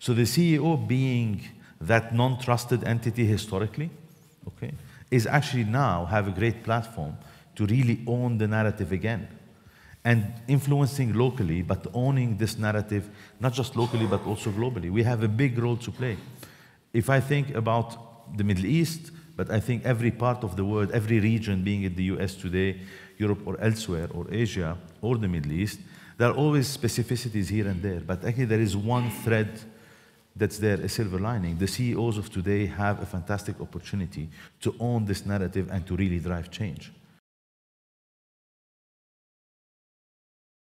So the CEO being that non-trusted entity historically, okay, is actually now have a great platform to really own the narrative again and influencing locally, but owning this narrative, not just locally, but also globally. We have a big role to play. If I think about the Middle East, but I think every part of the world, every region, being in the US today, Europe or elsewhere, or Asia, or the Middle East, there are always specificities here and there, but actually there is one thread that's there, a silver lining. The CEOs of today have a fantastic opportunity to own this narrative and to really drive change.